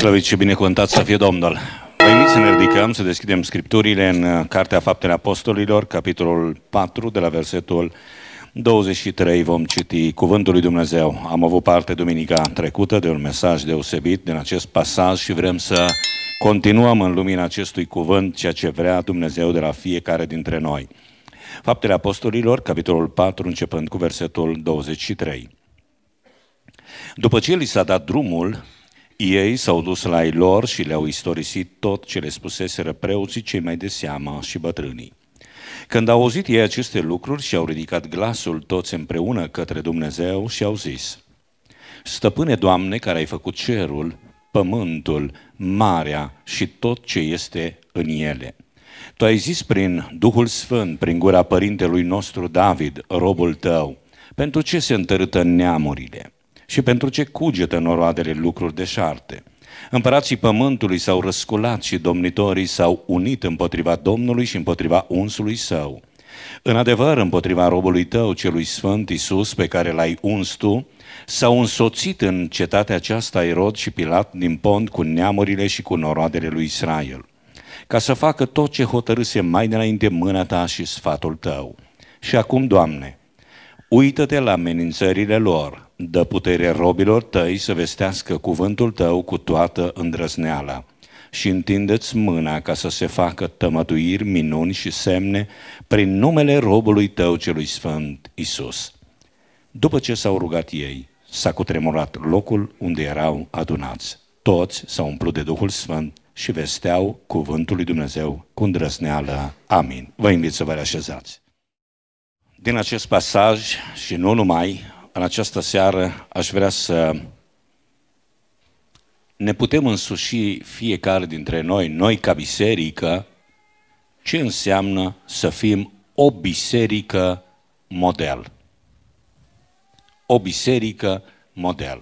Slăvit și binecuvântat să fie Domnul! Vă invit să ne ridicăm, să deschidem Scripturile în uh, Cartea Faptele Apostolilor, capitolul 4, de la versetul 23 vom citi Cuvântul lui Dumnezeu. Am avut parte duminica trecută de un mesaj deosebit din acest pasaj și vrem să continuăm în lumina acestui cuvânt ceea ce vrea Dumnezeu de la fiecare dintre noi. Faptele Apostolilor, capitolul 4, începând cu versetul 23. După ce li s-a dat drumul, ei s-au dus la ei lor și le-au istorisit tot ce le spuseseră preoții cei mai de seamă și bătrânii. Când au auzit ei aceste lucruri și au ridicat glasul toți împreună către Dumnezeu și au zis, Stăpâne, Doamne, care ai făcut cerul, pământul, marea și tot ce este în ele. Tu ai zis prin Duhul Sfânt, prin gura părintelui nostru David, robul tău, pentru ce se întărâtă neamurile? și pentru ce cugetă noroadele lucruri deșarte. Împărații pământului s-au răsculat și domnitorii s-au unit împotriva Domnului și împotriva unsului său. În adevăr, împotriva robului tău, celui sfânt Iisus, pe care l-ai uns tu, s-au însoțit în cetatea aceasta Irod și Pilat din pont cu neamurile și cu noroadele lui Israel, ca să facă tot ce hotărâse mai dinainte mâna ta și sfatul tău. Și acum, Doamne, Uită-te la amenințările lor, dă putere robilor tăi să vestească cuvântul tău cu toată îndrăzneala și întindeți mâna ca să se facă tămăduiri, minuni și semne prin numele robului tău celui sfânt, Isus. După ce s-au rugat ei, s-a cutremurat locul unde erau adunați. Toți s-au umplut de Duhul Sfânt și vesteau cuvântul lui Dumnezeu cu îndrăzneală. Amin. Vă invit să vă reașezați din acest pasaj și nu numai, în această seară aș vrea să ne putem însuși fiecare dintre noi, noi ca biserică, ce înseamnă să fim o biserică model. O biserică model.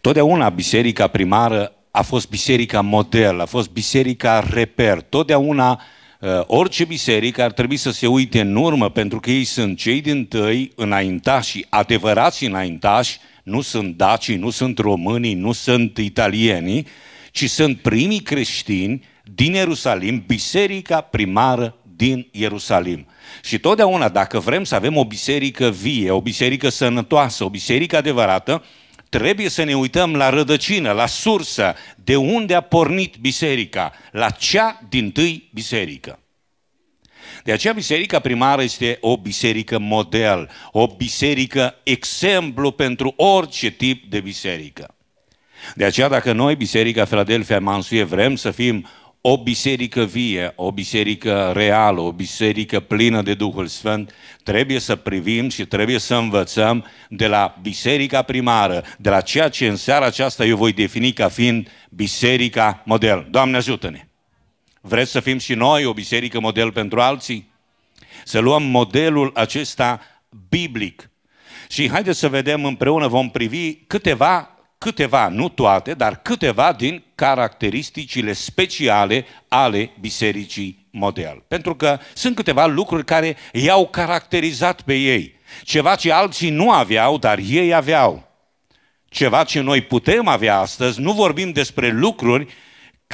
Totdeauna biserica primară a fost biserica model, a fost biserica reper. Totdeauna Uh, orice biserică ar trebui să se uite în urmă, pentru că ei sunt cei din tăi înaintași, adevărați înaintași, nu sunt dacii, nu sunt românii, nu sunt italienii, ci sunt primii creștini din Ierusalim, biserica primară din Ierusalim. Și totdeauna, dacă vrem să avem o biserică vie, o biserică sănătoasă, o biserică adevărată, Trebuie să ne uităm la rădăcină, la sursă, de unde a pornit biserica, la cea din tâi biserică. De aceea biserica primară este o biserică model, o biserică exemplu pentru orice tip de biserică. De aceea dacă noi, Biserica Philadelphia Mansuie, vrem să fim o biserică vie, o biserică reală, o biserică plină de Duhul Sfânt, trebuie să privim și trebuie să învățăm de la biserica primară, de la ceea ce în seara aceasta eu voi defini ca fiind biserica model. Doamne ajută-ne! Vreți să fim și noi o biserică model pentru alții? Să luăm modelul acesta biblic. Și haideți să vedem împreună, vom privi câteva câteva, nu toate, dar câteva din caracteristicile speciale ale bisericii model. Pentru că sunt câteva lucruri care i-au caracterizat pe ei. Ceva ce alții nu aveau, dar ei aveau. Ceva ce noi putem avea astăzi, nu vorbim despre lucruri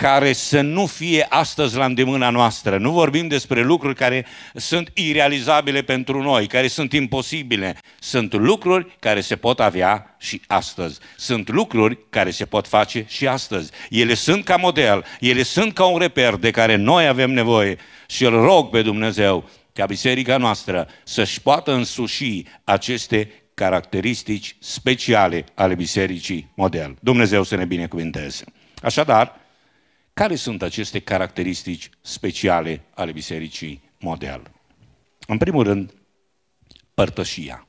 care să nu fie astăzi la îndemâna noastră. Nu vorbim despre lucruri care sunt irealizabile pentru noi, care sunt imposibile. Sunt lucruri care se pot avea și astăzi. Sunt lucruri care se pot face și astăzi. Ele sunt ca model, ele sunt ca un reper de care noi avem nevoie și îl rog pe Dumnezeu ca biserica noastră să-și poată însuși aceste caracteristici speciale ale bisericii model. Dumnezeu să ne binecuvinteze. Așadar, care sunt aceste caracteristici speciale ale bisericii model? În primul rând, părtășia.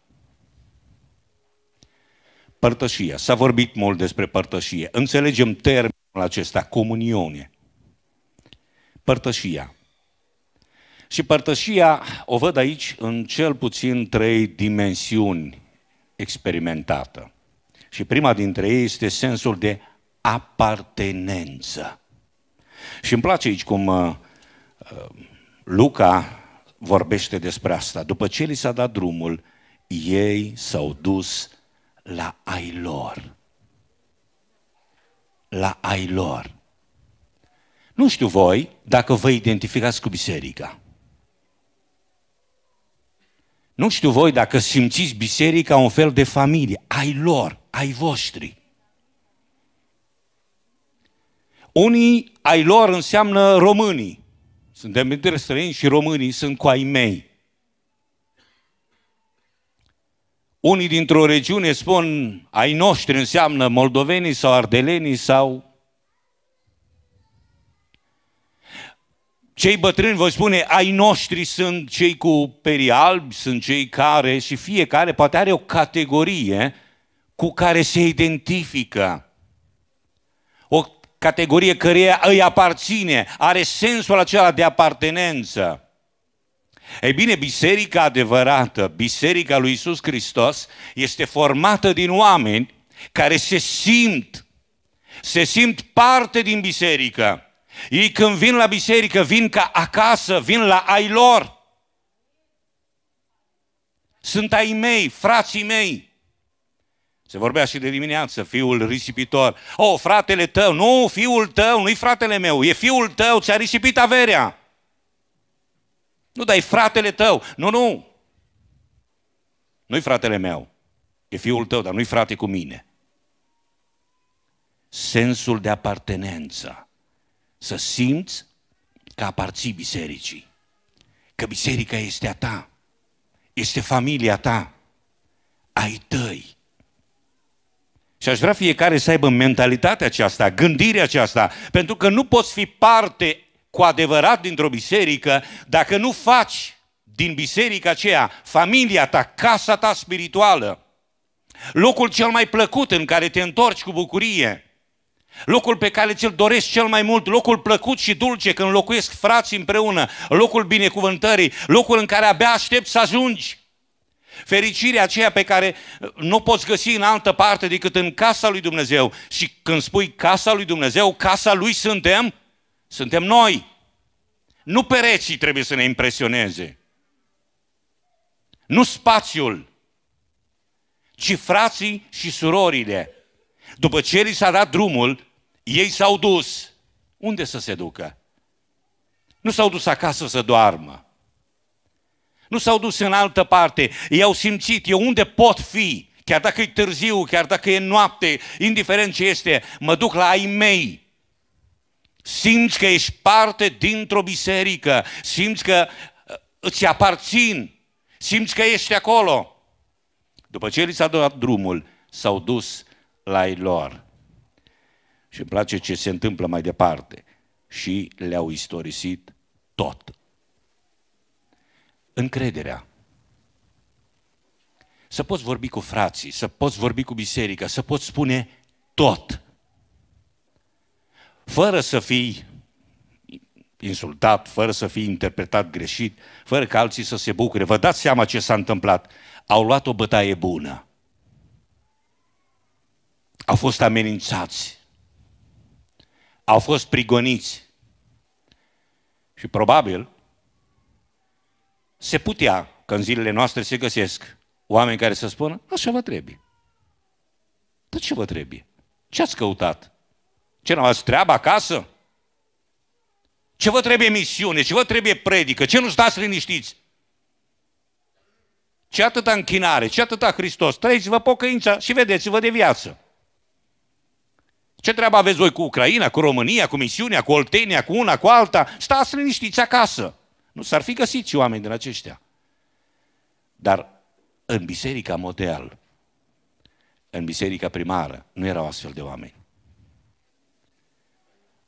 Părtășia. S-a vorbit mult despre părtășie. Înțelegem termenul acesta, comuniune. Părtășia. Și părtășia o văd aici în cel puțin trei dimensiuni experimentată. Și prima dintre ei este sensul de apartenență. Și îmi place aici cum uh, uh, Luca vorbește despre asta. După ce li s-a dat drumul, ei s-au dus la ai lor. La ai lor. Nu știu voi dacă vă identificați cu biserica. Nu știu voi dacă simțiți biserica un fel de familie, ai lor, ai voștri. Unii ai lor înseamnă românii. Suntem între străini și românii sunt cu ai mei. Unii dintr-o regiune spun ai noștri înseamnă moldovenii sau ardelenii sau Cei bătrâni voi spune, ai noștri sunt cei cu perii albi, sunt cei care și fiecare poate are o categorie cu care se identifică categorie căreia îi aparține, are sensul acela de apartenență. Ei bine, biserica adevărată, biserica lui Isus Hristos, este formată din oameni care se simt, se simt parte din biserică. Ei când vin la biserică, vin ca acasă, vin la ai lor. Sunt ai mei, frații mei. Se vorbea și de dimineață, fiul risipitor. O, oh, fratele tău, nu, fiul tău, nu-i fratele meu, e fiul tău, ți-a risipit averea. Nu, dai fratele tău. Nu, nu. Nu-i fratele meu. E fiul tău, dar nu-i frate cu mine. Sensul de apartenență. Să simți că aparții bisericii. Că biserica este a ta. Este familia ta. Ai tăi și aș vrea fiecare să aibă mentalitatea aceasta, gândirea aceasta, pentru că nu poți fi parte cu adevărat dintr-o biserică dacă nu faci din biserica aceea familia ta, casa ta spirituală, locul cel mai plăcut în care te întorci cu bucurie, locul pe care ți-l doresc cel mai mult, locul plăcut și dulce când locuiesc frații împreună, locul binecuvântării, locul în care abia aștept să ajungi. Fericirea aceea pe care uh, nu o poți găsi în altă parte decât în casa lui Dumnezeu. Și când spui casa lui Dumnezeu, casa lui suntem, suntem noi. Nu pereții trebuie să ne impresioneze. Nu spațiul, ci frații și surorile. După ce li s-a dat drumul, ei s-au dus. Unde să se ducă? Nu s-au dus acasă să doarmă nu s-au dus în altă parte, ei au simțit, eu unde pot fi, chiar dacă e târziu, chiar dacă e noapte, indiferent ce este, mă duc la ai mei. Simți că ești parte dintr-o biserică, simți că uh, îți aparțin, simți că ești acolo. După ce li s-a dat drumul, s-au dus la ei lor. Și îmi place ce se întâmplă mai departe. Și le-au istorisit tot încrederea. Să poți vorbi cu frații, să poți vorbi cu biserica, să poți spune tot. Fără să fii insultat, fără să fii interpretat greșit, fără ca alții să se bucure. Vă dați seama ce s-a întâmplat. Au luat o bătaie bună. Au fost amenințați. Au fost prigoniți. Și probabil se putea că în zilele noastre se găsesc oameni care să spună, așa vă trebuie. Dar ce vă trebuie? Ce ați căutat? Ce nu ați treabă acasă? Ce vă trebuie misiune? Ce vă trebuie predică? Ce nu stați liniștiți? Ce atâta închinare? Ce atâta Hristos? Trăiți-vă pocăința și vedeți-vă de viață. Ce treabă aveți voi cu Ucraina, cu România, cu misiunea, cu Oltenia, cu una, cu alta? Stați liniștiți acasă. Nu s-ar fi găsit și oameni din aceștia. Dar în biserica model, în biserica primară, nu erau astfel de oameni.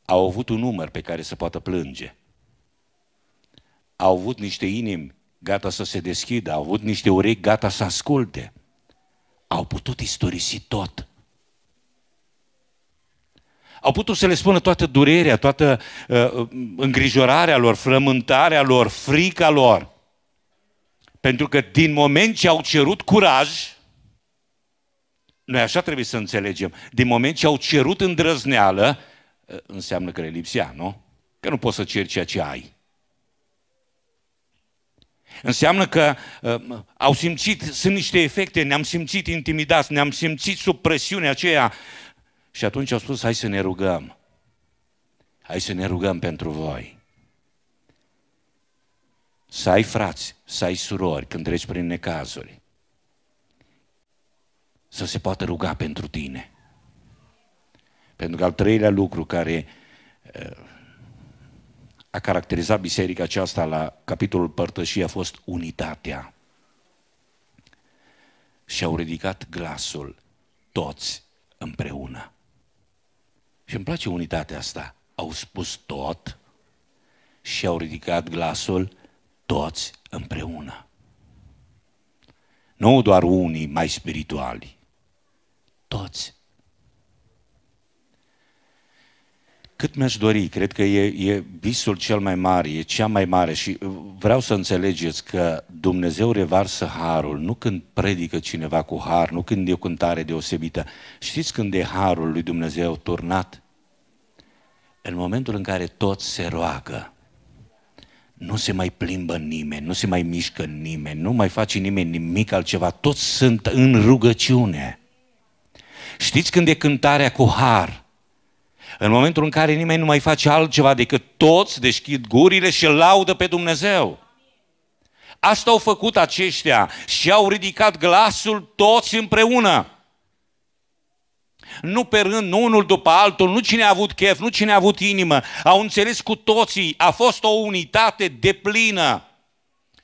Au avut un număr pe care să poată plânge. Au avut niște inimi gata să se deschidă, au avut niște urechi gata să asculte. Au putut istorisi tot. Au putut să le spună toată durerea, toată uh, îngrijorarea lor, frământarea lor, frica lor. Pentru că din moment ce au cerut curaj, noi așa trebuie să înțelegem, din moment ce au cerut îndrăzneală, uh, înseamnă că le lipsea, nu? Că nu poți să ceri ceea ce ai. Înseamnă că uh, au simțit, sunt niște efecte, ne-am simțit intimidați, ne-am simțit sub presiunea aceea și atunci au spus, hai să ne rugăm. Hai să ne rugăm pentru voi. Să ai frați, să ai surori când treci prin necazuri. Să se poată ruga pentru tine. Pentru că al treilea lucru care eh, a caracterizat biserica aceasta la capitolul părtășii a fost unitatea. Și au ridicat glasul toți împreună. Și îmi place unitatea asta. Au spus tot și au ridicat glasul toți împreună. Nu doar unii mai spirituali, toți. Cât mi-aș dori, cred că e, e visul cel mai mare, e cea mai mare și vreau să înțelegeți că Dumnezeu revarsă harul, nu când predică cineva cu har, nu când e o cântare deosebită. Știți când e harul lui Dumnezeu turnat? În momentul în care toți se roagă, nu se mai plimbă nimeni, nu se mai mișcă nimeni, nu mai face nimeni nimic altceva, toți sunt în rugăciune. Știți când e cântarea cu har? În momentul în care nimeni nu mai face altceva decât toți deschid gurile și laudă pe Dumnezeu. Asta au făcut aceștia și au ridicat glasul toți împreună nu pe rând, nu unul după altul, nu cine a avut chef, nu cine a avut inimă. Au înțeles cu toții, a fost o unitate de plină.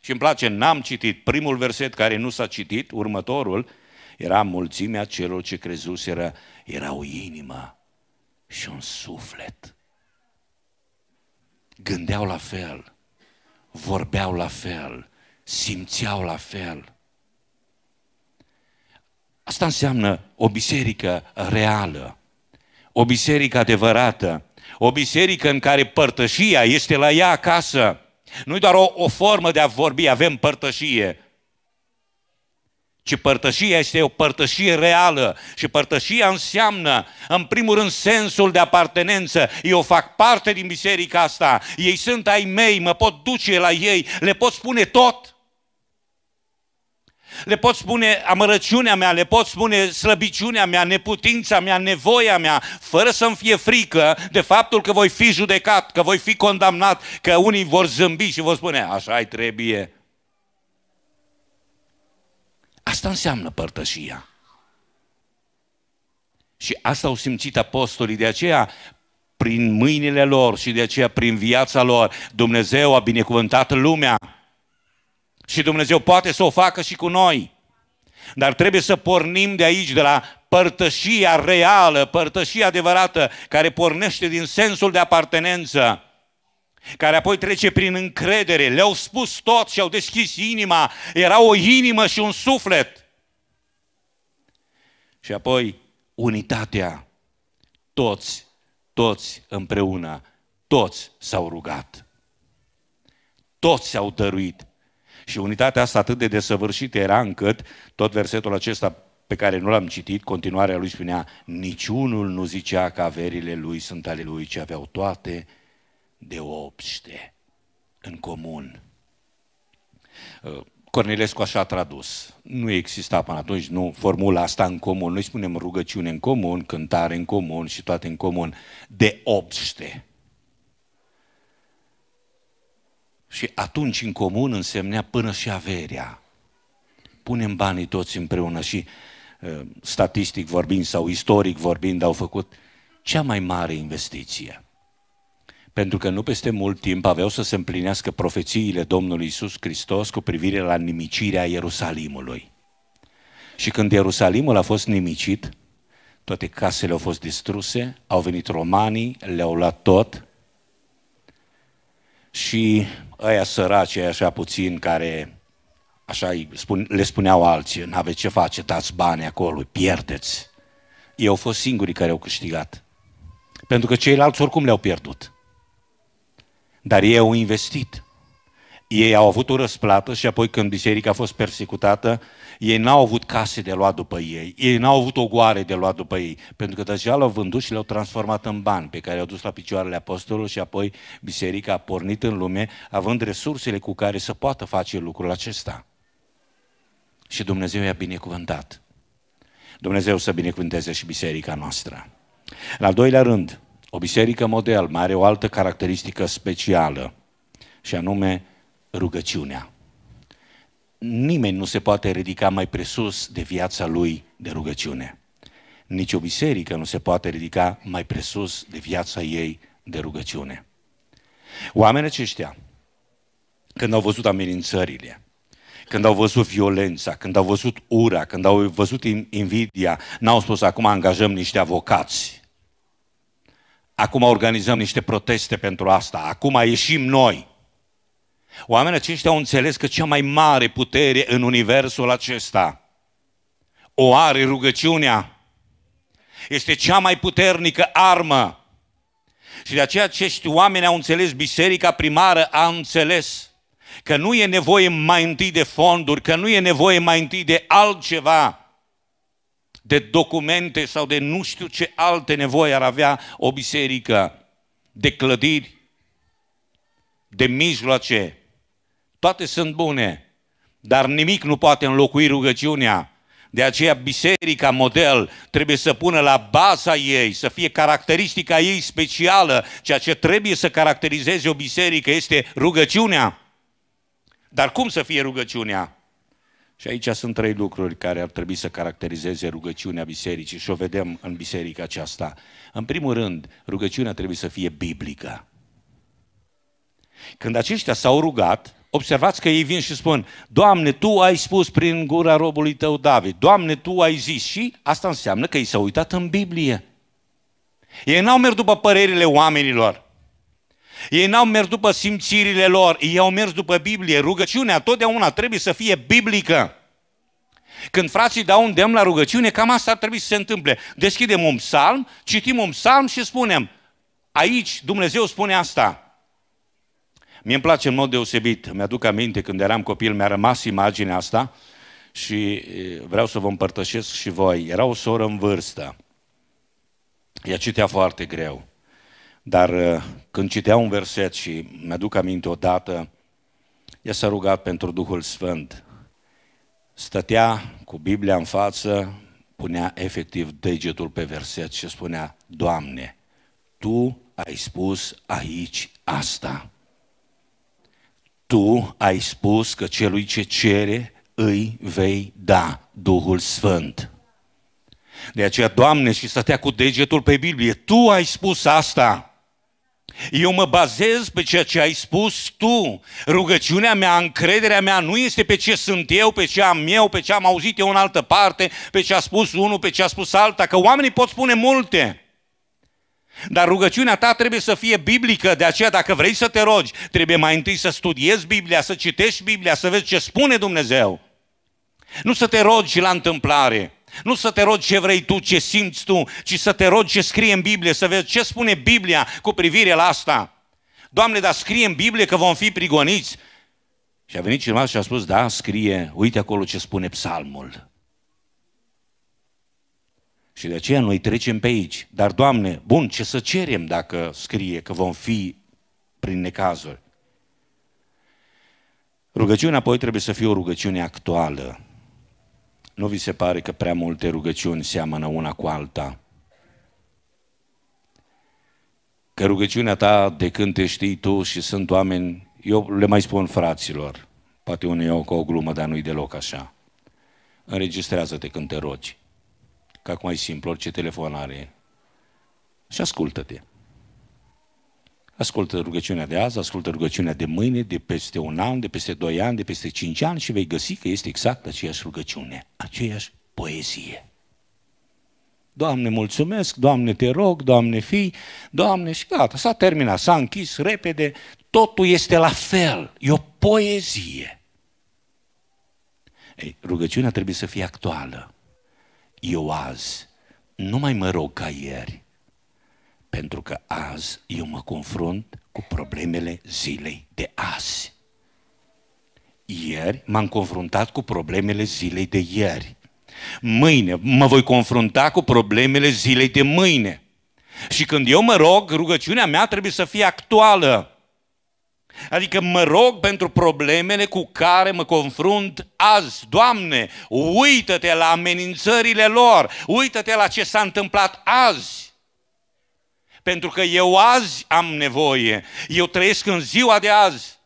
Și îmi place, n-am citit primul verset care nu s-a citit, următorul, era mulțimea celor ce crezuseră, era o inimă și un suflet. Gândeau la fel, vorbeau la fel, simțeau la fel. Asta înseamnă o biserică reală, o biserică adevărată, o biserică în care părtășia este la ea acasă. nu doar o, o formă de a vorbi, avem părtășie, ci părtășia este o părtășie reală și părtășia înseamnă, în primul rând, sensul de apartenență. Eu fac parte din biserica asta, ei sunt ai mei, mă pot duce la ei, le pot spune tot. Le pot spune amărăciunea mea, le pot spune slăbiciunea mea, neputința mea, nevoia mea, fără să-mi fie frică de faptul că voi fi judecat, că voi fi condamnat, că unii vor zâmbi și vor spune, așa ai trebuie. Asta înseamnă părtășia. Și asta au simțit apostolii, de aceea prin mâinile lor și de aceea prin viața lor, Dumnezeu a binecuvântat lumea și Dumnezeu poate să o facă și cu noi. Dar trebuie să pornim de aici, de la părtășia reală, părtășia adevărată, care pornește din sensul de apartenență, care apoi trece prin încredere. Le-au spus tot și au deschis inima. Era o inimă și un suflet. Și apoi unitatea. Toți, toți împreună, toți s-au rugat. Toți s-au dăruit și unitatea asta atât de desăvârșită era încât tot versetul acesta pe care nu l-am citit, continuarea lui spunea, niciunul nu zicea că averile lui sunt ale lui, ci aveau toate de obște în comun. Uh, Cornilescu așa a tradus. Nu exista până atunci nu, formula asta în comun. Noi spunem rugăciune în comun, cântare în comun și toate în comun. De obște. Și atunci în comun însemnea până și averea. Punem banii toți împreună și ă, statistic vorbind sau istoric vorbind au făcut cea mai mare investiție. Pentru că nu peste mult timp aveau să se împlinească profețiile Domnului Isus Hristos cu privire la nimicirea Ierusalimului. Și când Ierusalimul a fost nimicit, toate casele au fost distruse, au venit romanii, le-au luat tot și ăia săraci, ăia așa puțin, care așa spun, le spuneau alții, nu aveți ce face, dați bani acolo, pierdeți. Ei au fost singurii care au câștigat. Pentru că ceilalți oricum le-au pierdut. Dar ei au investit. Ei au avut o răsplată și apoi când biserica a fost persecutată, ei n-au avut case de luat după ei, ei n-au avut o goare de luat după ei, pentru că deja l-au vândut și l au transformat în bani pe care i-au dus la picioarele apostolului și apoi biserica a pornit în lume, având resursele cu care să poată face lucrul acesta. Și Dumnezeu i-a binecuvântat. Dumnezeu să binecuvânteze și biserica noastră. În al doilea rând, o biserică model mai are o altă caracteristică specială, și anume rugăciunea. Nimeni nu se poate ridica mai presus de viața lui de rugăciune. Nici o biserică nu se poate ridica mai presus de viața ei de rugăciune. Oamenii aceștia, când au văzut amenințările, când au văzut violența, când au văzut ura, când au văzut invidia, n-au spus acum angajăm niște avocați. Acum organizăm niște proteste pentru asta. Acum ieșim noi. Oamenii aceștia au înțeles că cea mai mare putere în universul acesta o are rugăciunea. Este cea mai puternică armă. Și de aceea acești oameni au înțeles, biserica primară a înțeles că nu e nevoie mai întâi de fonduri, că nu e nevoie mai întâi de altceva, de documente sau de nu știu ce alte nevoi ar avea o biserică, de clădiri, de mijloace, toate sunt bune, dar nimic nu poate înlocui rugăciunea. De aceea biserica model trebuie să pună la baza ei, să fie caracteristica ei specială. Ceea ce trebuie să caracterizeze o biserică este rugăciunea. Dar cum să fie rugăciunea? Și aici sunt trei lucruri care ar trebui să caracterizeze rugăciunea bisericii și o vedem în biserica aceasta. În primul rând, rugăciunea trebuie să fie biblică. Când aceștia s-au rugat, observați că ei vin și spun, Doamne, Tu ai spus prin gura robului Tău David, Doamne, Tu ai zis și asta înseamnă că ei s-au uitat în Biblie. Ei n-au mers după părerile oamenilor. Ei n-au mers după simțirile lor, ei au mers după Biblie. Rugăciunea totdeauna trebuie să fie biblică. Când frații dau un demn la rugăciune, cam asta ar trebui să se întâmple. Deschidem un psalm, citim un psalm și spunem, aici Dumnezeu spune asta, Mie îmi place în mod deosebit, mi-aduc aminte când eram copil, mi-a rămas imaginea asta și vreau să vă împărtășesc și voi. Era o soră în vârstă. Ea citea foarte greu. Dar când citea un verset și mi-aduc aminte odată, ea s-a rugat pentru Duhul Sfânt. Stătea cu Biblia în față, punea efectiv degetul pe verset și spunea, Doamne, Tu ai spus aici asta tu ai spus că celui ce cere îi vei da Duhul Sfânt. De aceea, Doamne, și stătea cu degetul pe Biblie, Tu ai spus asta. Eu mă bazez pe ceea ce ai spus tu. Rugăciunea mea, încrederea mea nu este pe ce sunt eu, pe ce am eu, pe ce am auzit eu în altă parte, pe ce a spus unul, pe ce a spus alta, că oamenii pot spune multe. Dar rugăciunea ta trebuie să fie biblică, de aceea dacă vrei să te rogi, trebuie mai întâi să studiezi Biblia, să citești Biblia, să vezi ce spune Dumnezeu. Nu să te rogi la întâmplare, nu să te rogi ce vrei tu, ce simți tu, ci să te rogi ce scrie în Biblie, să vezi ce spune Biblia cu privire la asta. Doamne, dar scrie în Biblie că vom fi prigoniți. Și a venit cineva și a spus, da, scrie, uite acolo ce spune psalmul. Și de aceea noi trecem pe aici. Dar, Doamne, bun, ce să cerem dacă scrie că vom fi prin necazuri? Rugăciunea apoi trebuie să fie o rugăciune actuală. Nu vi se pare că prea multe rugăciuni seamănă una cu alta? Că rugăciunea ta de când te știi tu și sunt oameni, eu le mai spun fraților, poate unii au cu o glumă, dar nu-i deloc așa. Înregistrează-te când te rogi că acum e simplu, orice telefon are. Și ascultă-te. Ascultă rugăciunea de azi, ascultă rugăciunea de mâine, de peste un an, de peste doi ani, de peste cinci ani și vei găsi că este exact aceeași rugăciune, aceeași poezie. Doamne, mulțumesc, Doamne, te rog, Doamne, fii, Doamne, și gata, s-a terminat, s-a închis repede, totul este la fel, e o poezie. Ei, rugăciunea trebuie să fie actuală eu azi nu mai mă rog ca ieri, pentru că azi eu mă confrunt cu problemele zilei de azi. Ieri m-am confruntat cu problemele zilei de ieri. Mâine mă voi confrunta cu problemele zilei de mâine. Și când eu mă rog, rugăciunea mea trebuie să fie actuală. Adică mă rog pentru problemele cu care mă confrunt azi. Doamne, uită-te la amenințările lor, uită-te la ce s-a întâmplat azi pentru că eu azi am nevoie. Eu trăiesc în ziua de azi.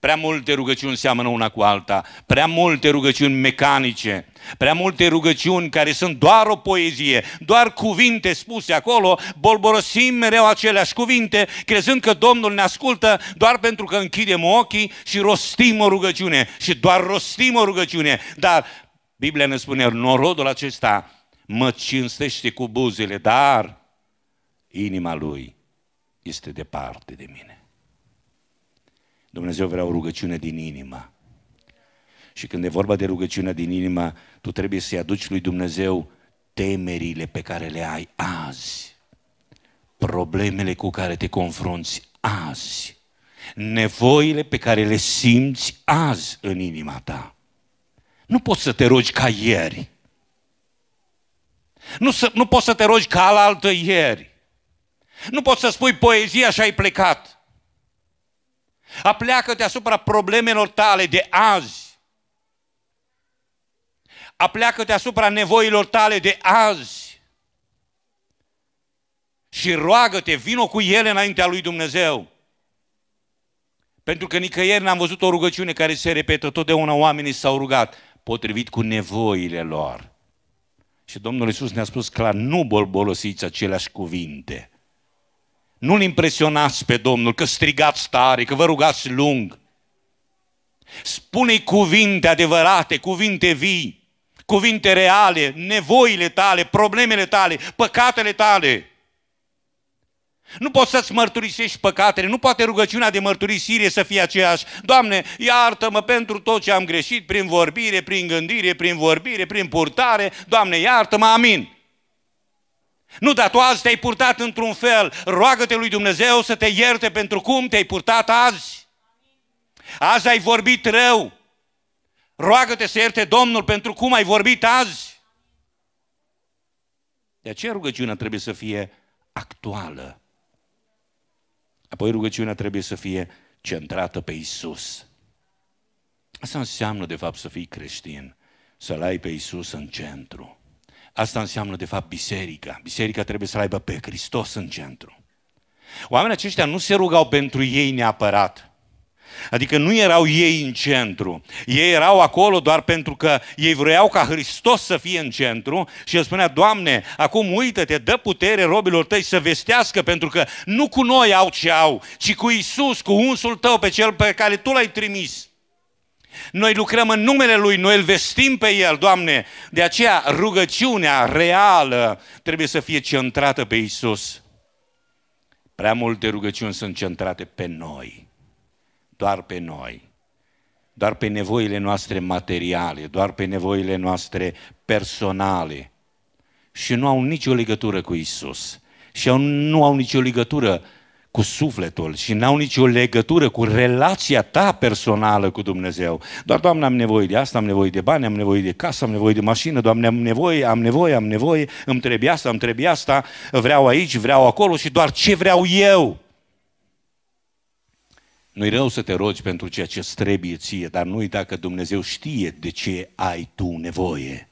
Prea multe rugăciuni seamănă una cu alta, prea multe rugăciuni mecanice, prea multe rugăciuni care sunt doar o poezie, doar cuvinte spuse acolo, bolborosim mereu aceleași cuvinte, crezând că Domnul ne ascultă doar pentru că închidem ochii și rostim o rugăciune și doar rostim o rugăciune. Dar Biblia ne spune, norodul acesta mă cinstește cu buzele, dar inima lui este departe de mine. Dumnezeu vrea o rugăciune din inimă. Și când e vorba de rugăciunea din inimă, tu trebuie să-i aduci lui Dumnezeu temerile pe care le ai azi, problemele cu care te confrunți azi, nevoile pe care le simți azi în inima ta. Nu poți să te rogi ca ieri. Nu, să, nu poți să te rogi ca alaltă ieri. Nu poți să spui poezia și ai plecat. Apleacă-te asupra problemelor tale de azi. Apleacă-te asupra nevoilor tale de azi. Și roagă-te, vino cu ele înaintea lui Dumnezeu. Pentru că nicăieri n-am văzut o rugăciune care se repetă, totdeauna oamenii s-au rugat potrivit cu nevoile lor. Și Domnul Iisus ne-a spus clar, nu bolbolosiți aceleași cuvinte. Nu-L impresionați pe Domnul că strigați tare, că vă rugați lung. Spune-i cuvinte adevărate, cuvinte vii, cuvinte reale, nevoile tale, problemele tale, păcatele tale. Nu poți să-ți mărturisești păcatele, nu poate rugăciunea de mărturisire să fie aceeași. Doamne, iartă-mă pentru tot ce am greșit prin vorbire, prin gândire, prin vorbire, prin purtare. Doamne, iartă-mă, amin. Nu, dar tu azi te-ai purtat într-un fel. Roagă-te lui Dumnezeu să te ierte pentru cum te-ai purtat azi. Azi ai vorbit rău. Roagă-te să ierte Domnul pentru cum ai vorbit azi. De aceea rugăciunea trebuie să fie actuală. Apoi rugăciunea trebuie să fie centrată pe Isus. Asta înseamnă, de fapt, să fii creștin, să-L ai pe Isus în centru. Asta înseamnă, de fapt, biserica. Biserica trebuie să aibă pe Hristos în centru. Oamenii aceștia nu se rugau pentru ei neapărat. Adică nu erau ei în centru. Ei erau acolo doar pentru că ei vreau ca Hristos să fie în centru și el spunea, Doamne, acum uită-te, dă putere robilor tăi să vestească, pentru că nu cu noi au ce au, ci cu Isus, cu unsul tău, pe cel pe care tu l-ai trimis. Noi lucrăm în numele Lui, noi îl vestim pe El, Doamne. De aceea rugăciunea reală trebuie să fie centrată pe Isus. Prea multe rugăciuni sunt centrate pe noi, doar pe noi, doar pe nevoile noastre materiale, doar pe nevoile noastre personale și nu au nicio legătură cu Isus și nu au nicio legătură cu sufletul și n-au nicio legătură cu relația ta personală cu Dumnezeu. Doar, Doamne, am nevoie de asta, am nevoie de bani, am nevoie de casă, am nevoie de mașină, Doamne, am nevoie, am nevoie, am nevoie, îmi trebuie asta, îmi trebuie asta, vreau aici, vreau acolo și doar ce vreau eu. Nu-i rău să te rogi pentru ceea ce îți trebuie ție, dar nu i dacă Dumnezeu știe de ce ai tu nevoie.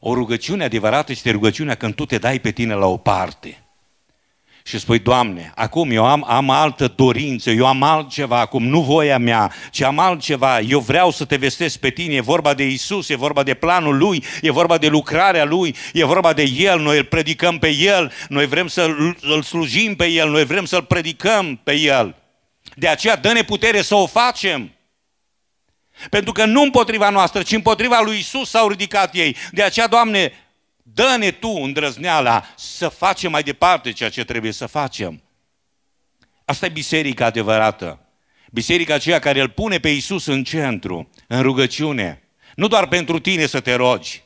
O rugăciune adevărată este rugăciunea când tu te dai pe tine la o parte – și spui, Doamne, acum eu am, am altă dorință, eu am altceva, acum nu voia mea, ci am altceva, eu vreau să te vestesc pe tine, e vorba de Isus, e vorba de planul Lui, e vorba de lucrarea Lui, e vorba de El, noi îl predicăm pe El, noi vrem să-L, slujim pe El, noi vrem să-L predicăm pe El. De aceea dă-ne putere să o facem. Pentru că nu împotriva noastră, ci împotriva lui Isus s-au ridicat ei. De aceea, Doamne, Dă-ne tu îndrăzneala să facem mai departe ceea ce trebuie să facem. Asta e biserica adevărată. Biserica aceea care îl pune pe Isus în centru, în rugăciune. Nu doar pentru tine să te rogi,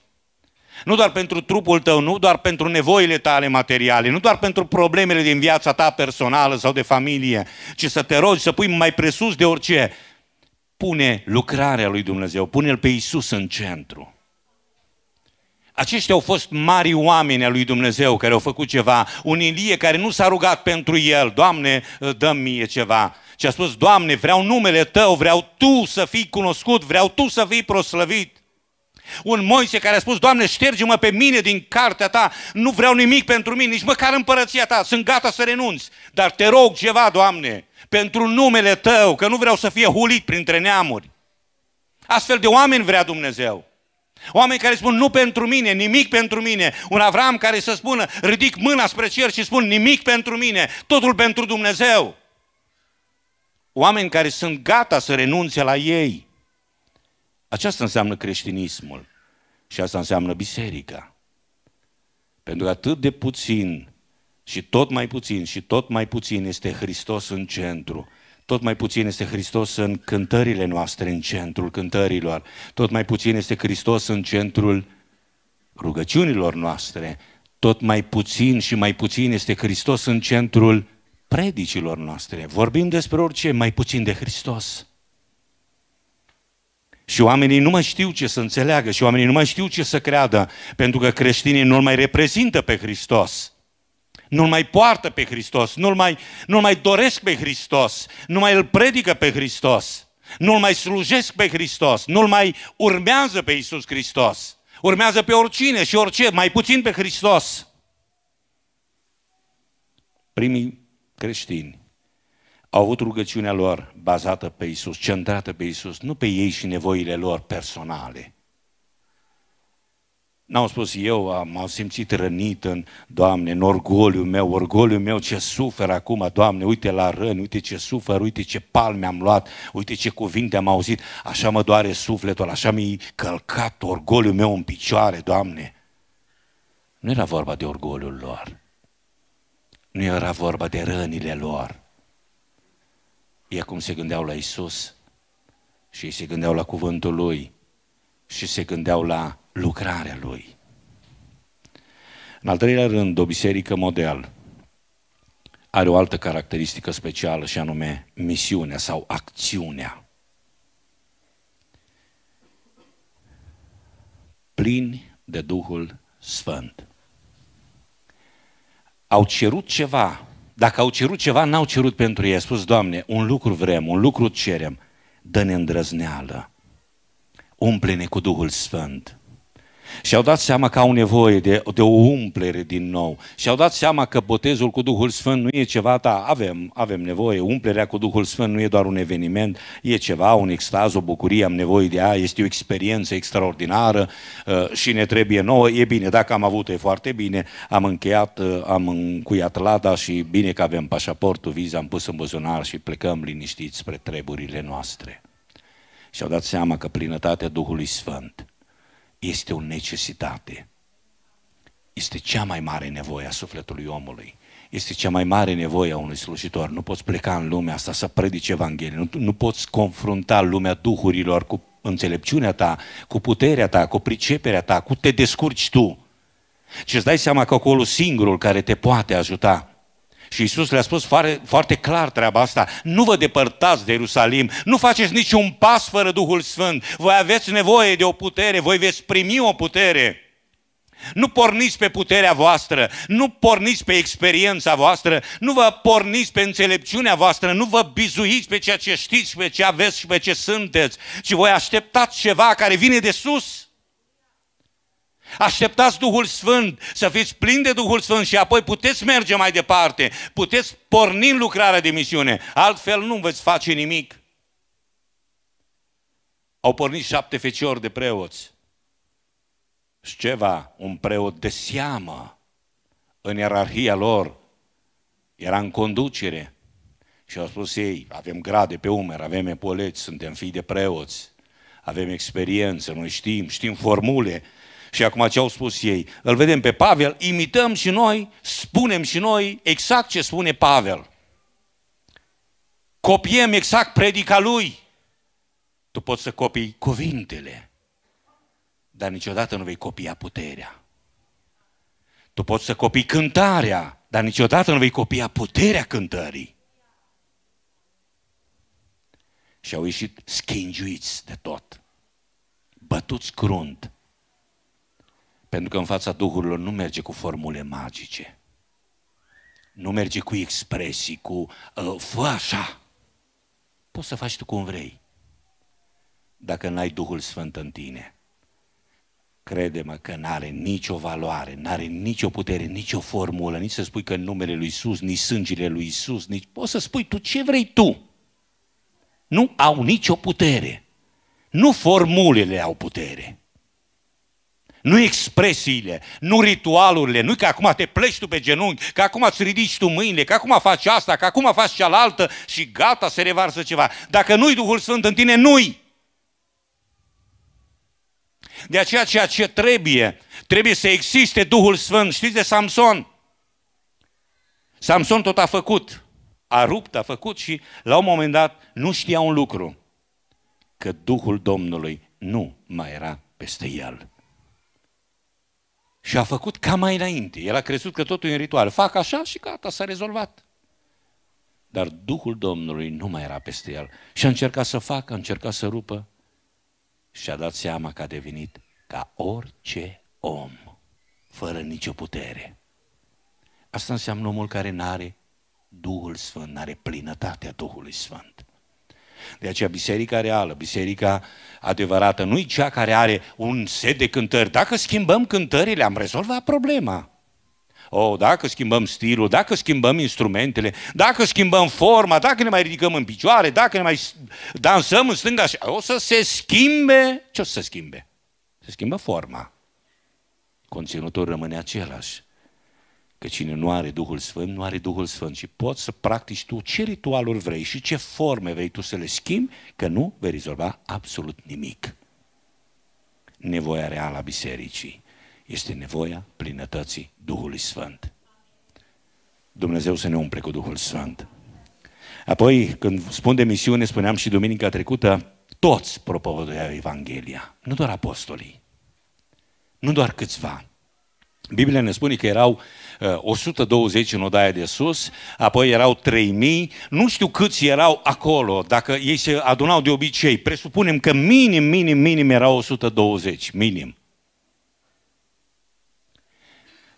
nu doar pentru trupul tău, nu doar pentru nevoile tale materiale, nu doar pentru problemele din viața ta personală sau de familie, ci să te rogi, să pui mai presus de orice. Pune lucrarea lui Dumnezeu, pune-L pe Isus în centru. Aceștia au fost mari oameni al lui Dumnezeu care au făcut ceva. Un Ilie care nu s-a rugat pentru el, Doamne, dă mie ceva. Și a spus, Doamne, vreau numele Tău, vreau Tu să fii cunoscut, vreau Tu să fii proslăvit. Un Moise care a spus, Doamne, șterge-mă pe mine din cartea Ta, nu vreau nimic pentru mine, nici măcar împărăția Ta, sunt gata să renunț, dar te rog ceva, Doamne, pentru numele Tău, că nu vreau să fie hulit printre neamuri. Astfel de oameni vrea Dumnezeu. Oameni care spun nu pentru mine, nimic pentru mine. Un Avram care să spună, ridic mâna spre cer și spun nimic pentru mine, totul pentru Dumnezeu. Oameni care sunt gata să renunțe la ei. Aceasta înseamnă creștinismul și asta înseamnă biserica. Pentru că atât de puțin și tot mai puțin și tot mai puțin este Hristos în centru tot mai puțin este Hristos în cântările noastre, în centrul cântărilor, tot mai puțin este Hristos în centrul rugăciunilor noastre, tot mai puțin și mai puțin este Hristos în centrul predicilor noastre. Vorbim despre orice, mai puțin de Hristos. Și oamenii nu mai știu ce să înțeleagă și oamenii nu mai știu ce să creadă, pentru că creștinii nu mai reprezintă pe Hristos nu-L mai poartă pe Hristos, nu-L mai, nu mai doresc pe Hristos, nu mai îl predică pe Hristos, nu-L mai slujesc pe Hristos, nu-L mai urmează pe Iisus Hristos. Urmează pe oricine și orice, mai puțin pe Hristos. Primii creștini au avut rugăciunea lor bazată pe Isus, centrată pe Isus, nu pe ei și nevoile lor personale, N-au spus eu, am, am simțit rănit în, Doamne, în orgoliul meu, orgoliul meu ce sufer acum, Doamne, uite la răni, uite ce sufer, uite ce palme am luat, uite ce cuvinte am auzit, așa mă doare sufletul, așa mi-i călcat orgoliul meu în picioare, Doamne. Nu era vorba de orgoliul lor, nu era vorba de rănile lor. E cum se gândeau la Isus și ei se gândeau la cuvântul Lui și se gândeau la lucrarea Lui. În al treilea rând, o biserică model are o altă caracteristică specială și anume misiunea sau acțiunea. Plini de Duhul Sfânt. Au cerut ceva. Dacă au cerut ceva, n-au cerut pentru ei. A spus, Doamne, un lucru vrem, un lucru cerem. Dă-ne îndrăzneală. Umple-ne cu Duhul Sfânt. Și-au dat seama că au nevoie de, de o umplere din nou. Și-au dat seama că botezul cu Duhul Sfânt nu e ceva, da, avem, avem nevoie, umplerea cu Duhul Sfânt nu e doar un eveniment, e ceva, un extaz, o bucurie, am nevoie de ea, este o experiență extraordinară uh, și ne trebuie nouă. E bine, dacă am avut e foarte bine, am încheiat, uh, am încuiat lada și bine că avem pașaportul, viza, am pus în buzunar și plecăm liniștiți spre treburile noastre. Și-au dat seama că plinătatea Duhului Sfânt este o necesitate. Este cea mai mare nevoie a sufletului omului. Este cea mai mare nevoie a unui slujitor. Nu poți pleca în lumea asta să predici Evanghelie. Nu, nu poți confrunta lumea duhurilor cu înțelepciunea ta, cu puterea ta, cu priceperea ta, cu te descurci tu. Și îți dai seama că acolo singurul care te poate ajuta și Isus le-a spus foarte, foarte clar treaba asta. Nu vă depărtați de Ierusalim, nu faceți niciun pas fără Duhul Sfânt. Voi aveți nevoie de o putere, voi veți primi o putere. Nu porniți pe puterea voastră, nu porniți pe experiența voastră, nu vă porniți pe înțelepciunea voastră, nu vă bizuiți pe ceea ce știți, pe ce aveți și pe ce sunteți, ci voi așteptați ceva care vine de sus – Așteptați Duhul Sfânt, să fiți plini de Duhul Sfânt și apoi puteți merge mai departe, puteți porni în lucrarea de misiune, altfel nu veți face nimic. Au pornit șapte feciori de preoți. Și ceva, un preot de seamă în ierarhia lor, era în conducere. Și au spus ei, avem grade pe umeri, avem epoleți, suntem fii de preoți, avem experiență, noi știm, știm formule, și acum ce au spus ei? Îl vedem pe Pavel, imităm și noi, spunem și noi exact ce spune Pavel. Copiem exact predica lui. Tu poți să copii cuvintele, dar niciodată nu vei copia puterea. Tu poți să copii cântarea, dar niciodată nu vei copia puterea cântării. Și au ieșit schingiuiți de tot, bătuți crunt, pentru că în fața duhurilor nu merge cu formule magice. Nu merge cu expresii, cu uh, fă așa. Poți să faci tu cum vrei. Dacă n-ai Duhul Sfânt în tine, crede-mă că n-are nicio valoare, n-are nicio putere, nicio formulă, nici să spui că numele lui Isus, nici sângele lui Isus, nici... poți să spui tu ce vrei tu. Nu au nicio putere. Nu formulele au putere nu expresiile, nu ritualurile, nu că acum te pleci tu pe genunchi, că acum îți ridici tu mâinile, că acum faci asta, că acum faci cealaltă și gata, se revarsă ceva. Dacă nu-i Duhul Sfânt în tine, nu-i. De aceea ceea ce trebuie, trebuie să existe Duhul Sfânt. Știți de Samson? Samson tot a făcut, a rupt, a făcut și la un moment dat nu știa un lucru, că Duhul Domnului nu mai era peste el. Și a făcut ca mai înainte. El a crezut că totul e în ritual. Fac așa și gata, s-a rezolvat. Dar Duhul Domnului nu mai era peste el. Și a încercat să facă, a încercat să rupă. Și a dat seama că a devenit ca orice om, fără nicio putere. Asta înseamnă omul care nu are Duhul Sfânt, nu are plinătatea Duhului Sfânt. De aceea biserica reală, biserica adevărată, nu-i cea care are un set de cântări. Dacă schimbăm cântările, am rezolvat problema. Oh, dacă schimbăm stilul, dacă schimbăm instrumentele, dacă schimbăm forma, dacă ne mai ridicăm în picioare, dacă ne mai dansăm în stânga, o să se schimbe. Ce o să se schimbe? Se schimbă forma. Conținutul rămâne același. Că cine nu are Duhul Sfânt, nu are Duhul Sfânt și poți să practici tu ce ritualuri vrei și ce forme vrei tu să le schimbi, că nu vei rezolva absolut nimic. Nevoia reală a bisericii este nevoia plinătății Duhului Sfânt. Dumnezeu să ne umple cu Duhul Sfânt. Apoi, când spun de misiune, spuneam și duminica trecută, toți propovăduiau Evanghelia, nu doar apostolii, nu doar câțiva, Biblia ne spune că erau 120 uh, în odaia de sus, apoi erau 3000, nu știu câți erau acolo, dacă ei se adunau de obicei, presupunem că minim, minim, minim erau 120, minim.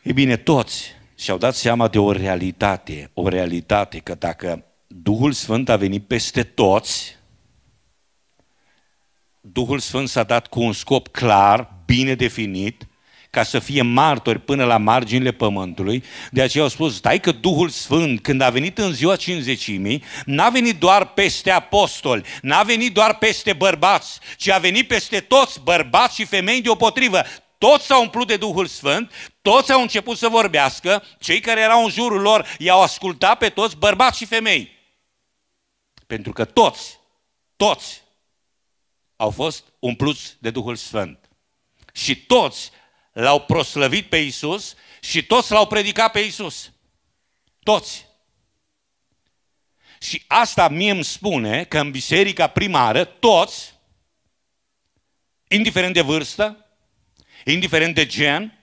Ei bine, toți și-au dat seama de o realitate, o realitate că dacă Duhul Sfânt a venit peste toți, Duhul Sfânt s-a dat cu un scop clar, bine definit, ca să fie martori până la marginile pământului. De aceea au spus, stai că Duhul Sfânt, când a venit în ziua cinzecimii, n-a venit doar peste apostoli, n-a venit doar peste bărbați, ci a venit peste toți bărbați și femei deopotrivă. Toți s-au umplut de Duhul Sfânt, toți au început să vorbească, cei care erau în jurul lor i-au ascultat pe toți, bărbați și femei. Pentru că toți, toți au fost umpluți de Duhul Sfânt. Și toți l-au proslăvit pe Isus și toți l-au predicat pe Isus. Toți. Și asta mie îmi spune că în biserica primară toți, indiferent de vârstă, indiferent de gen,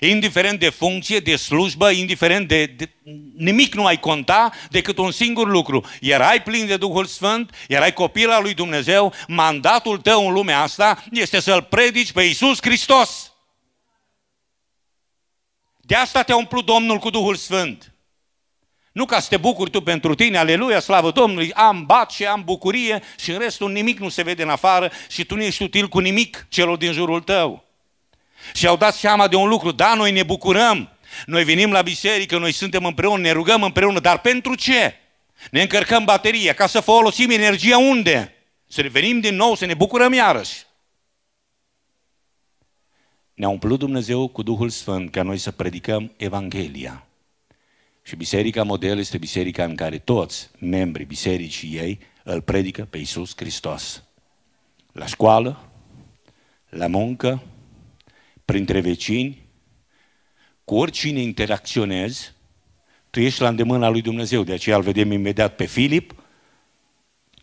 indiferent de funcție, de slujbă, indiferent de, de... Nimic nu mai conta decât un singur lucru. Erai plin de Duhul Sfânt, erai copil al lui Dumnezeu, mandatul tău în lumea asta este să-L predici pe Iisus Hristos. De asta te-a umplut Domnul cu Duhul Sfânt. Nu ca să te bucuri tu pentru tine, aleluia, slavă Domnului, am bat și am bucurie și în restul nimic nu se vede în afară și tu nu ești util cu nimic celor din jurul tău. Și au dat seama de un lucru, da, noi ne bucurăm, noi venim la biserică, noi suntem împreună, ne rugăm împreună, dar pentru ce? Ne încărcăm bateria ca să folosim energia unde? Să revenim din nou, să ne bucurăm iarăși ne-a umplut Dumnezeu cu Duhul Sfânt ca noi să predicăm Evanghelia. Și biserica model este biserica în care toți membrii bisericii ei îl predică pe Iisus Hristos. La școală, la muncă, printre vecini, cu oricine interacționezi, tu ești la îndemâna lui Dumnezeu. De aceea îl vedem imediat pe Filip,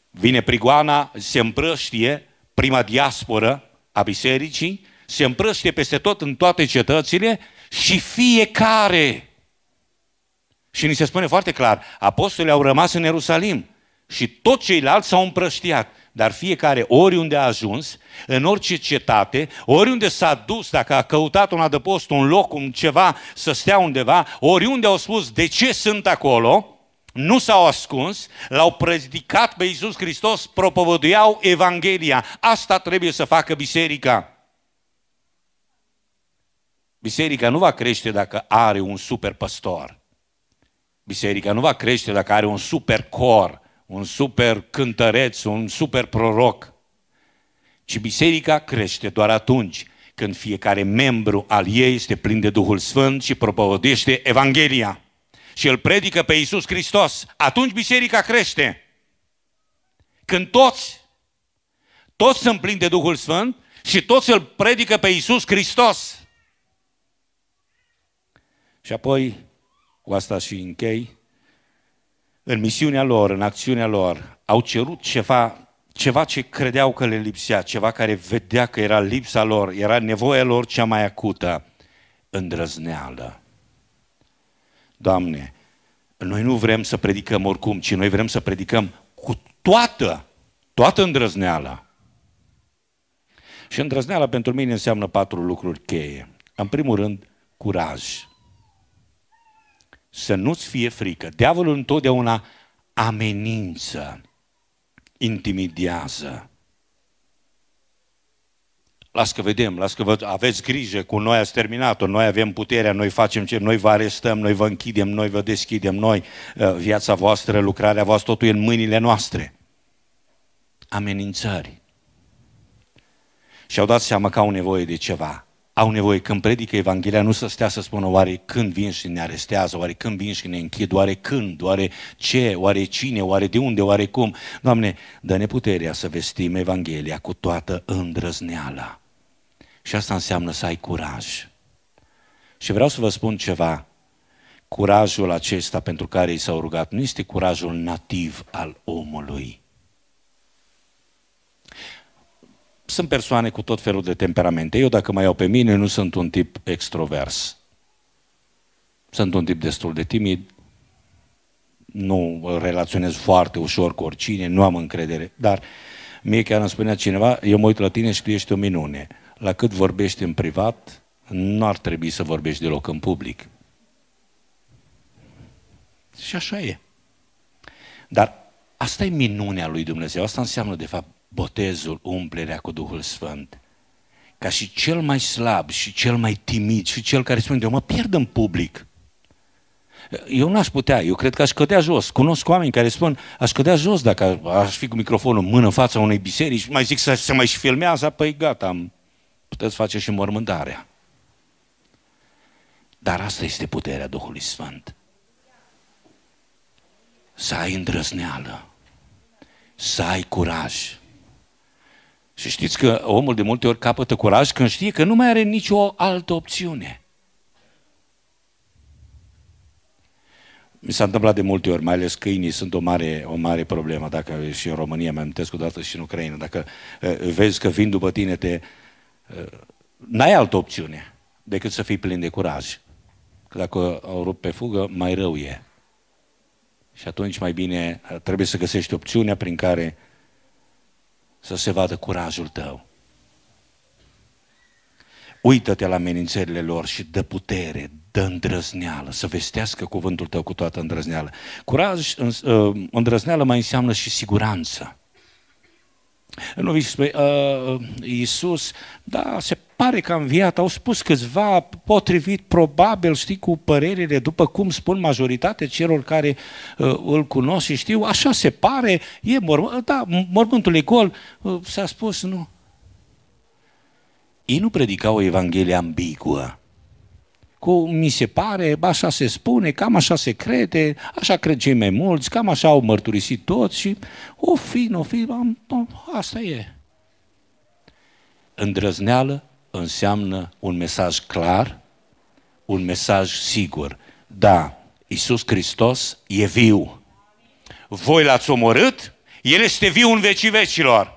vine prigoana, se împrăștie, prima diasporă a bisericii, se împrăște peste tot în toate cetățile și fiecare. Și ni se spune foarte clar, apostolii au rămas în Ierusalim și tot ceilalți s-au împrăștiat. Dar fiecare, oriunde a ajuns, în orice cetate, oriunde s-a dus, dacă a căutat un adăpost, un loc, un ceva, să stea undeva, oriunde au spus de ce sunt acolo, nu s-au ascuns, l-au predicat pe Iisus Hristos, propovăduiau Evanghelia. Asta trebuie să facă biserica. Biserica nu va crește dacă are un super păstor. Biserica nu va crește dacă are un super cor, un super cântăreț, un super proroc. Ci biserica crește doar atunci când fiecare membru al ei este plin de Duhul Sfânt și propovădește Evanghelia. Și îl predică pe Iisus Hristos. Atunci biserica crește. Când toți, toți sunt plini de Duhul Sfânt și toți îl predică pe Iisus Hristos. Și apoi, cu asta și închei, în misiunea lor, în acțiunea lor, au cerut ceva, ceva ce credeau că le lipsea, ceva care vedea că era lipsa lor, era nevoia lor cea mai acută, îndrăzneală. Doamne, noi nu vrem să predicăm oricum, ci noi vrem să predicăm cu toată, toată îndrăzneala. Și îndrăzneala pentru mine înseamnă patru lucruri cheie. În primul rând, curaj să nu-ți fie frică. Diavolul întotdeauna amenință, intimidează. Las că vedem, las că vă, aveți grijă, cu noi ați terminat-o, noi avem puterea, noi facem ce, noi vă arestăm, noi vă închidem, noi vă deschidem, noi, uh, viața voastră, lucrarea voastră, totul e în mâinile noastre. Amenințări. Și-au dat seama că au nevoie de ceva au nevoie când predică Evanghelia nu să stea să spună oare când vin și ne arestează, oare când vin și ne închid, oare când, oare ce, oare cine, oare de unde, oare cum. Doamne, dă-ne puterea să vestim Evanghelia cu toată îndrăzneala. Și asta înseamnă să ai curaj. Și vreau să vă spun ceva. Curajul acesta pentru care i s-au rugat nu este curajul nativ al omului sunt persoane cu tot felul de temperamente. Eu, dacă mai iau pe mine, nu sunt un tip extrovers. Sunt un tip destul de timid, nu relaționez foarte ușor cu oricine, nu am încredere, dar mie chiar îmi spunea cineva, eu mă uit la tine și tu ești o minune. La cât vorbești în privat, nu ar trebui să vorbești deloc în public. Și așa e. Dar asta e minunea lui Dumnezeu, asta înseamnă de fapt botezul, umplerea cu Duhul Sfânt. Ca și cel mai slab și cel mai timid și cel care spune, eu mă pierd în public. Eu n-aș putea, eu cred că aș cădea jos. Cunosc oameni care spun, aș cădea jos dacă aș fi cu microfonul în mână în fața unei biserici, mai zic să se mai și filmează, păi gata, am, puteți face și mormântarea. Dar asta este puterea Duhului Sfânt. Să ai îndrăzneală, să ai curaj, și știți că omul de multe ori capătă curaj când știe că nu mai are nicio altă opțiune. Mi s-a întâmplat de multe ori, mai ales câinii sunt o mare, o mare problemă, dacă și în România, mi-am o dată și în Ucraina, dacă eh, vezi că vin după tine, te, eh, n-ai altă opțiune decât să fii plin de curaj. Că dacă au rup pe fugă, mai rău e. Și atunci mai bine eh, trebuie să găsești opțiunea prin care să se vadă curajul tău. Uită-te la amenințările lor și dă putere, dă îndrăzneală, să vestească cuvântul tău cu toată îndrăzneală. Curaj, ă, îndrăzneală mai înseamnă și siguranță. Nu vii se uh, ă, Iisus, da, se pare că a înviat, au spus câțiva potrivit, probabil, știi, cu părerile, după cum spun majoritatea celor care uh, îl cunosc și știu, așa se pare, e mormânt, da, mormântul e gol, uh, s-a spus, nu. Ei nu predicau o Evanghelie ambiguă, cu mi se pare, așa se spune, cam așa se crede, așa cred cei mai mulți, cam așa au mărturisit toți și o fi, o fi, am, asta e. Îndrăzneală înseamnă un mesaj clar, un mesaj sigur. Da, Isus Hristos e viu. Voi l-ați omorât, El este viu în vecii vecilor.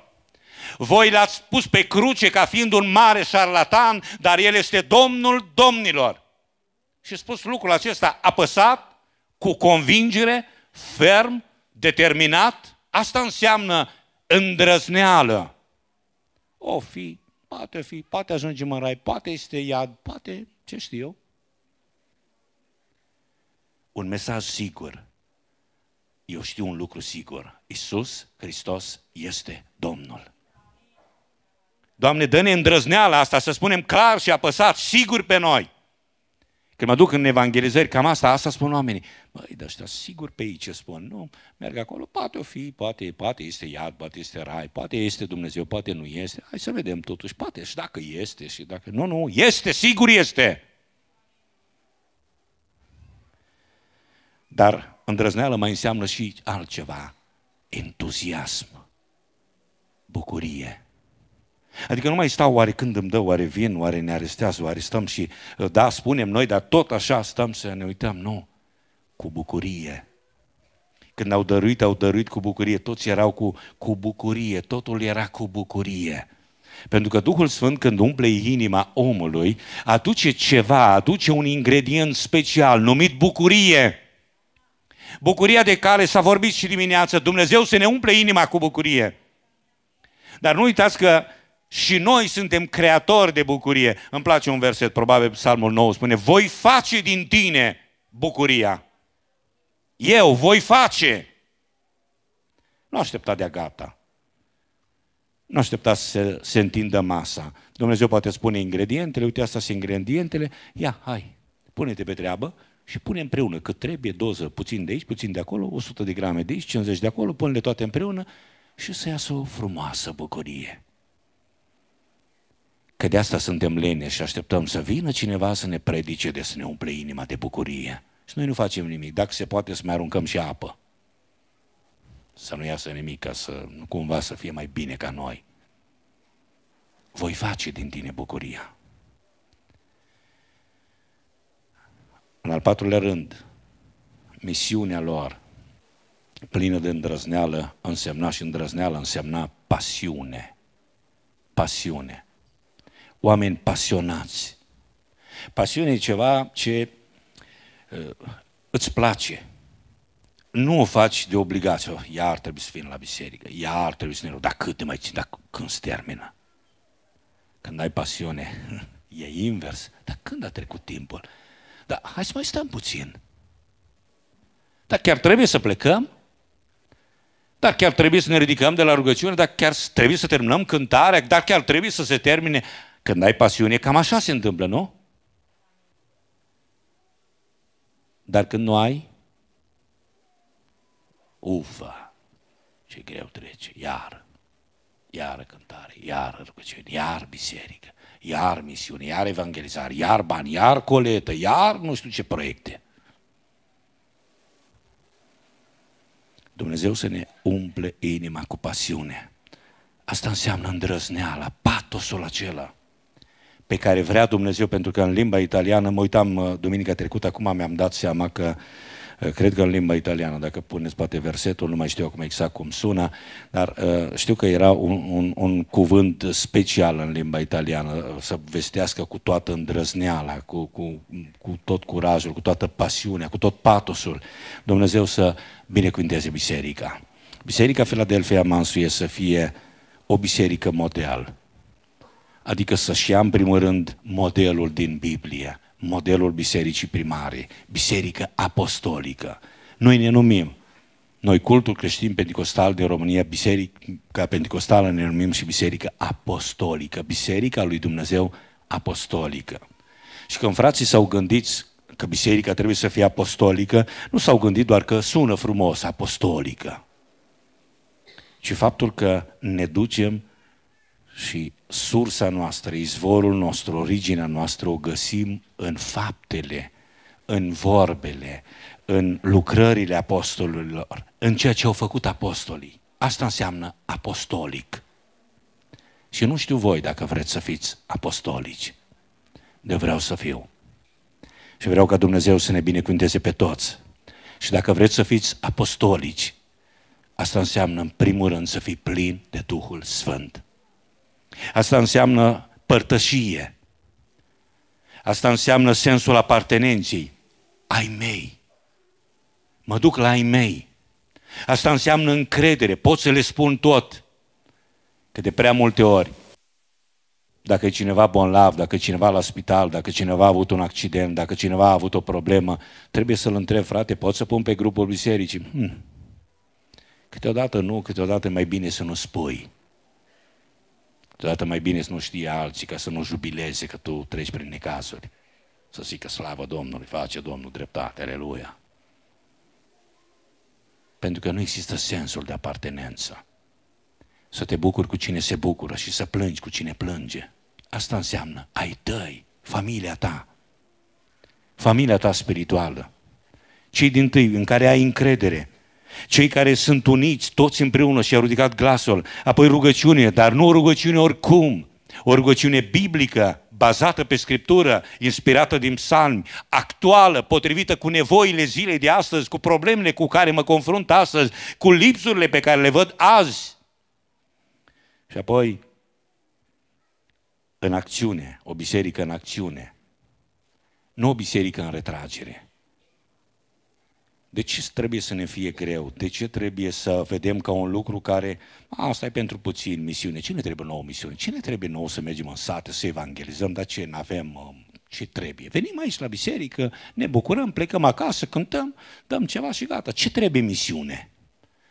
Voi l-ați pus pe cruce ca fiind un mare șarlatan, dar El este Domnul domnilor. Și spus lucrul acesta apăsat, cu convingere, ferm, determinat, asta înseamnă îndrăzneală. O fi Poate fi, poate ajungem în rai, poate este iad, poate, ce știu eu. Un mesaj sigur. Eu știu un lucru sigur. Isus Hristos este Domnul. Doamne, dă-ne îndrăzneala asta să spunem clar și apăsat, sigur pe noi. Când mă duc în evangelizări, cam asta, asta spun oamenii. Măi, dar ăștia sigur pe aici spun, nu, merg acolo, poate o fi, poate, poate este iad, poate este rai, poate este Dumnezeu, poate nu este. Hai să vedem totuși, poate și dacă este și dacă nu, nu, este, sigur este. Dar îndrăzneală mai înseamnă și altceva, entuziasm, bucurie, Adică nu mai stau oare când îmi dă, oare vin, oare ne arestează, oare stăm și, uh, da, spunem noi, dar tot așa stăm să ne uităm. Nu, cu bucurie. Când au dăruit, au dăruit cu bucurie. Toți erau cu, cu bucurie, totul era cu bucurie. Pentru că Duhul Sfânt când umple inima omului, aduce ceva, aduce un ingredient special numit bucurie. Bucuria de care s-a vorbit și dimineață, Dumnezeu să ne umple inima cu bucurie. Dar nu uitați că și noi suntem creatori de bucurie. Îmi place un verset, probabil Psalmul 9 spune, voi face din tine bucuria. Eu voi face. Nu aștepta de-a gata. Nu aștepta să se întindă masa. Dumnezeu poate spune ingredientele, uite asta sunt ingredientele, ia, hai, pune-te pe treabă și pune împreună cât trebuie, doză, puțin de aici, puțin de acolo, 100 de grame de aici, 50 de acolo, pune-le toate împreună și să iasă o frumoasă bucurie. Că de asta suntem lene și așteptăm să vină cineva să ne predice de să ne umple inima de bucurie. Și noi nu facem nimic. Dacă se poate să mai aruncăm și apă. Să nu iasă nimic, ca să nu cumva să fie mai bine ca noi. Voi face din tine bucuria. În al patrulea rând, misiunea lor, plină de îndrăzneală, însemna și îndrăzneală însemna pasiune. Pasiune oameni pasionați. Pasiune e ceva ce uh, îți place. Nu o faci de obligație. Oh, iar trebuie să vin la biserică, iar trebuie să ne rog. Dar cât de mai țin, dar când se termină? Când ai pasiune, e invers. Dar când a trecut timpul? Dar hai să mai stăm puțin. Dar chiar trebuie să plecăm? Dar chiar trebuie să ne ridicăm de la rugăciune? Dar chiar trebuie să terminăm cântarea? Dar chiar trebuie să se termine când ai pasiune, cam așa se întâmplă, nu? Dar când nu ai, ufă, ce greu trece, iar, iar cântare, iar rugăciune, iar biserică, iar misiune, iar evangelizare, iar bani, iar coletă, iar nu știu ce proiecte. Dumnezeu să ne umple inima cu pasiune. Asta înseamnă îndrăzneala, patosul acela – pe care vrea Dumnezeu, pentru că în limba italiană, mă uitam uh, duminica trecută, acum mi-am dat seama că uh, cred că în limba italiană, dacă puneți poate versetul, nu mai știu acum exact cum sună, dar uh, știu că era un, un, un cuvânt special în limba italiană, să vestească cu toată îndrăzneala, cu, cu, cu tot curajul, cu toată pasiunea, cu tot patosul. Dumnezeu să binecuvânteze biserica. Biserica Philadelphia Mansuie să fie o biserică model, Adică să-și ia în primul rând modelul din Biblie, modelul bisericii primare, biserică apostolică. Noi ne numim, noi cultul creștin pentecostal din România, biserica pentecostală ne numim și biserică apostolică, biserica lui Dumnezeu apostolică. Și când frații s-au gândit că biserica trebuie să fie apostolică, nu s-au gândit doar că sună frumos, apostolică, ci faptul că ne ducem și sursa noastră, izvorul nostru, originea noastră o găsim în faptele, în vorbele, în lucrările apostolilor, în ceea ce au făcut apostolii. Asta înseamnă apostolic. Și nu știu voi dacă vreți să fiți apostolici. De vreau să fiu. Și vreau ca Dumnezeu să ne binecuvânteze pe toți. Și dacă vreți să fiți apostolici, asta înseamnă în primul rând să fii plin de Duhul Sfânt. Asta înseamnă părtășie. Asta înseamnă sensul apartenenței. Ai mei. Mă duc la ai mei. Asta înseamnă încredere. Pot să le spun tot. Că de prea multe ori, dacă e cineva bolnav, dacă e cineva la spital, dacă cineva a avut un accident, dacă cineva a avut o problemă, trebuie să-l întreb, frate, pot să pun pe grupul bisericii? Hmm. Câteodată nu, câteodată mai bine să nu spui. Deodată mai bine să nu știe alții ca să nu jubileze că tu treci prin necazuri. Să zică slavă Domnului, face Domnul dreptate, aleluia. Pentru că nu există sensul de apartenență. Să te bucuri cu cine se bucură și să plângi cu cine plânge. Asta înseamnă ai tăi, familia ta, familia ta spirituală, cei din tâi în care ai încredere, cei care sunt uniți, toți împreună și-au ridicat glasul. Apoi rugăciune, dar nu o rugăciune oricum. O rugăciune biblică, bazată pe Scriptură, inspirată din psalmi, actuală, potrivită cu nevoile zilei de astăzi, cu problemele cu care mă confrunt astăzi, cu lipsurile pe care le văd azi. Și apoi, în acțiune, o biserică în acțiune, nu o biserică în retragere. De ce trebuie să ne fie greu? De ce trebuie să vedem ca un lucru care, asta e pentru puțin misiune, cine trebuie nouă misiune? Cine trebuie nouă să mergem în sate, să evangelizăm, dar ce, nu avem uh, ce trebuie? Venim aici la biserică, ne bucurăm, plecăm acasă, cântăm, dăm ceva și gata. Ce trebuie misiune?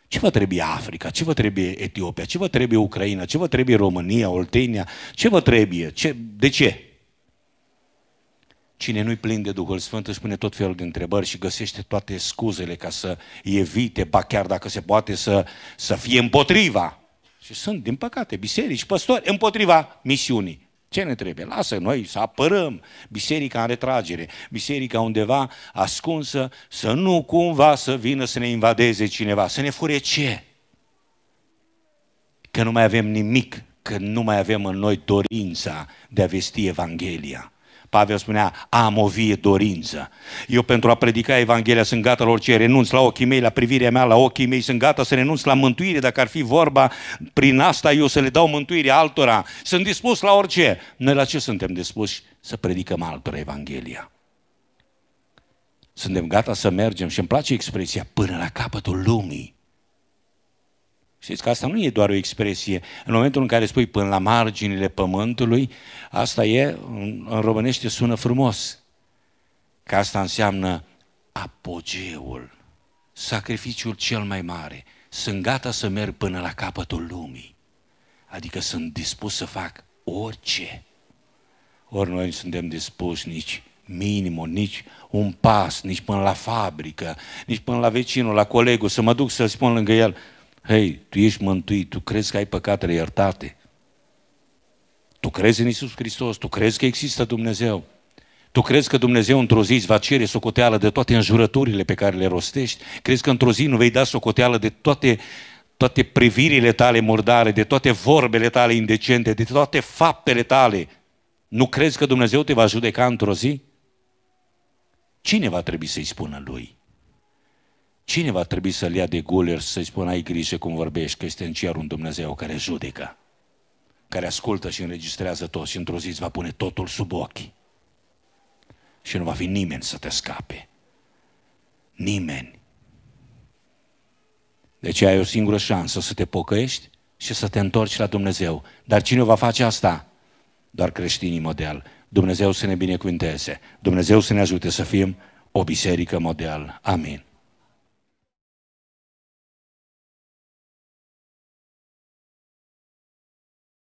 Ce vă trebuie Africa? Ce vă trebuie Etiopia? Ce vă trebuie Ucraina? Ce vă trebuie România, Oltenia? Ce vă trebuie? Ce, de ce? Cine nu-i plin de Duhul Sfânt își pune tot felul de întrebări și găsește toate scuzele ca să evite, ba chiar dacă se poate să, să fie împotriva. Și sunt, din păcate, biserici, păstori, împotriva misiunii. Ce ne trebuie? Lasă noi să apărăm biserica în retragere, biserica undeva ascunsă, să nu cumva să vină să ne invadeze cineva, să ne fure ce? Că nu mai avem nimic, că nu mai avem în noi dorința de a vesti Evanghelia. Pavel spunea, am o vie dorință. Eu pentru a predica Evanghelia sunt gata la orice, renunț la ochii mei, la privirea mea, la ochii mei, sunt gata să renunț la mântuire, dacă ar fi vorba, prin asta eu să le dau mântuire altora. Sunt dispus la orice. Noi la ce suntem dispuși? Să predicăm altora Evanghelia. Suntem gata să mergem și îmi place expresia până la capătul lumii. Știți că asta nu e doar o expresie. În momentul în care spui până la marginile pământului, asta e, în românește sună frumos. Că asta înseamnă apogeul, sacrificiul cel mai mare. Sunt gata să merg până la capătul lumii. Adică sunt dispus să fac orice. Ori noi nu suntem dispuși nici minimul, nici un pas, nici până la fabrică, nici până la vecinul, la colegul, să mă duc să-l spun lângă el, Hei, tu ești mântuit, tu crezi că ai păcatele iertate. Tu crezi în Isus Hristos, tu crezi că există Dumnezeu. Tu crezi că Dumnezeu într-o zi îți va cere socoteală de toate înjurăturile pe care le rostești? Crezi că într-o zi nu vei da socoteală de toate, toate privirile tale murdare, de toate vorbele tale indecente, de toate faptele tale? Nu crezi că Dumnezeu te va judeca într-o zi? Cine va trebui să-i spună lui? Cine va trebui să-l ia de guler să-i spună ai grijă cum vorbești, că este în cer un Dumnezeu care judecă, care ascultă și înregistrează tot și într-o zi îți va pune totul sub ochi. Și nu va fi nimeni să te scape. Nimeni. Deci ai o singură șansă să te pocăiești și să te întorci la Dumnezeu. Dar cine va face asta? Doar creștinii model. Dumnezeu să ne binecuvinteze. Dumnezeu să ne ajute să fim o biserică model. Amin.